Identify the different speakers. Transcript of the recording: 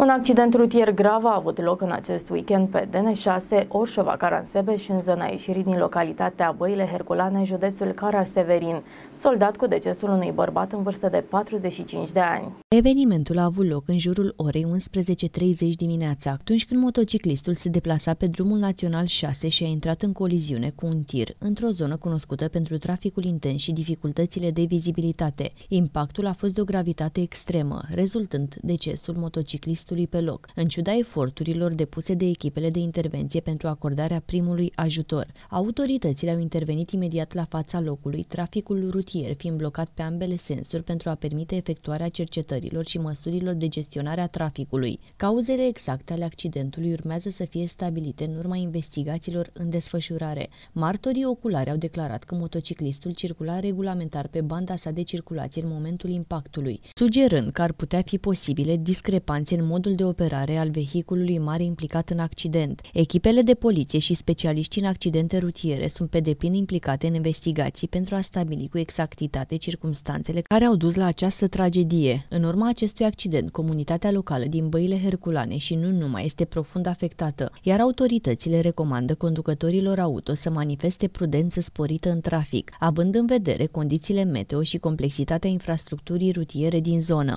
Speaker 1: Un accident rutier grav a avut loc în acest weekend pe DN6, Orșova, Caransebe și în zona ieșirii din localitatea Băile Herculane, județul Caraseverin, soldat cu decesul unui bărbat în vârstă de 45 de ani.
Speaker 2: Evenimentul a avut loc în jurul orei 11.30 dimineața, atunci când motociclistul se deplasa pe drumul național 6 și a intrat în coliziune cu un tir, într-o zonă cunoscută pentru traficul intens și dificultățile de vizibilitate. Impactul a fost de o gravitate extremă, rezultând decesul motociclistului dezastului pe loc, în ciuda eforturilor depuse de echipele de intervenție pentru acordarea primului ajutor. Autoritățile au intervenit imediat la fața locului, traficul rutier fiind blocat pe ambele sensuri pentru a permite efectuarea cercetărilor și măsurilor de gestionare a traficului. Cauzele exacte ale accidentului urmează să fie stabilite în urma investigațiilor în desfășurare. Martorii oculari au declarat că motociclistul circula regulamentar pe banda sa de circulație în momentul impactului, sugerând că ar putea fi posibile discrepanțe în mod modul de operare al vehiculului mare implicat în accident. Echipele de poliție și specialiștii în accidente rutiere sunt pe deplin implicate în investigații pentru a stabili cu exactitate circumstanțele care au dus la această tragedie. În urma acestui accident, comunitatea locală din Băile Herculane și nu numai este profund afectată, iar autoritățile recomandă conducătorilor auto să manifeste prudență sporită în trafic, având în vedere condițiile meteo și complexitatea infrastructurii rutiere din zonă.